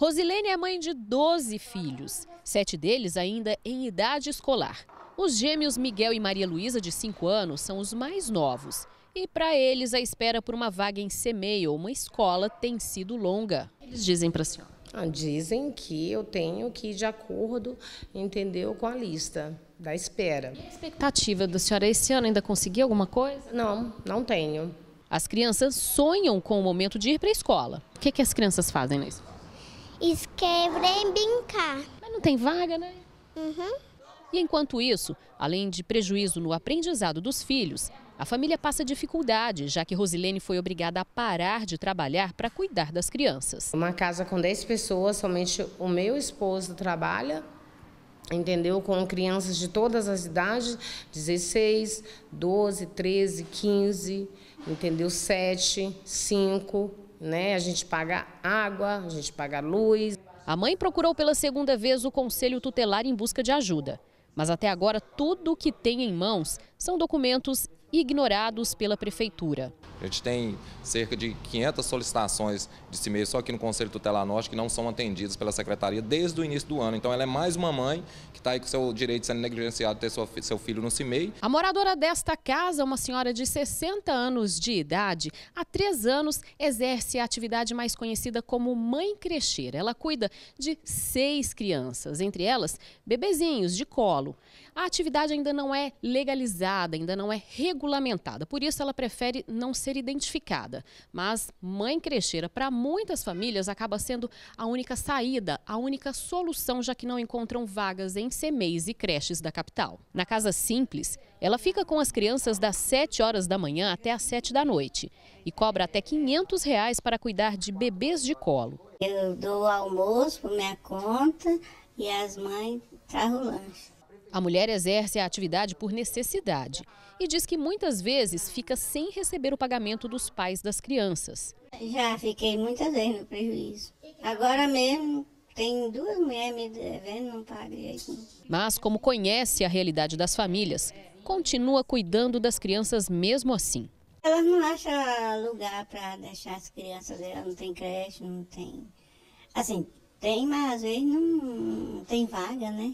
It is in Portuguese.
Rosilene é mãe de 12 filhos, sete deles ainda em idade escolar. Os gêmeos Miguel e Maria Luísa, de 5 anos, são os mais novos. E para eles, a espera por uma vaga em CMEI ou uma escola tem sido longa. Eles dizem para a senhora. Ah, dizem que eu tenho que ir de acordo, entendeu, com a lista da espera. E a expectativa da senhora esse ano ainda conseguir alguma coisa? Não, não tenho. As crianças sonham com o momento de ir para a escola. O que, que as crianças fazem na escola? Escrever brincar. Mas não tem vaga, né? Uhum. E enquanto isso, além de prejuízo no aprendizado dos filhos, a família passa dificuldade, já que Rosilene foi obrigada a parar de trabalhar para cuidar das crianças. Uma casa com 10 pessoas, somente o meu esposo trabalha, entendeu? Com crianças de todas as idades, 16, 12, 13, 15, entendeu? 7, 5, né? A gente paga água, a gente paga luz. A mãe procurou pela segunda vez o conselho tutelar em busca de ajuda. Mas até agora, tudo o que tem em mãos são documentos ignorados pela Prefeitura. A gente tem cerca de 500 solicitações de si mesmo, só aqui no Conselho Tutelar Norte, que não são atendidas pela Secretaria desde o início do ano. Então ela é mais uma mãe que está aí com seu direito sendo negligenciado de ter sua, seu filho no CIMEI. A moradora desta casa, uma senhora de 60 anos de idade, há três anos exerce a atividade mais conhecida como mãe crescer. Ela cuida de seis crianças, entre elas bebezinhos de colo. A atividade ainda não é legalizada, ainda não é regulada regulamentada, por isso ela prefere não ser identificada. Mas mãe crecheira, para muitas famílias, acaba sendo a única saída, a única solução, já que não encontram vagas em CMEs e creches da capital. Na Casa Simples, ela fica com as crianças das 7 horas da manhã até as 7 da noite e cobra até 500 reais para cuidar de bebês de colo. Eu dou almoço por minha conta e as mães trazem o lanche. A mulher exerce a atividade por necessidade e diz que muitas vezes fica sem receber o pagamento dos pais das crianças. Já fiquei muitas vezes no prejuízo. Agora mesmo tem duas mulheres me devendo, não paguei. Mas como conhece a realidade das famílias, continua cuidando das crianças mesmo assim. Elas não acham lugar para deixar as crianças, elas não tem creche, não tem. Assim, tem, mas às vezes não, não tem vaga, né?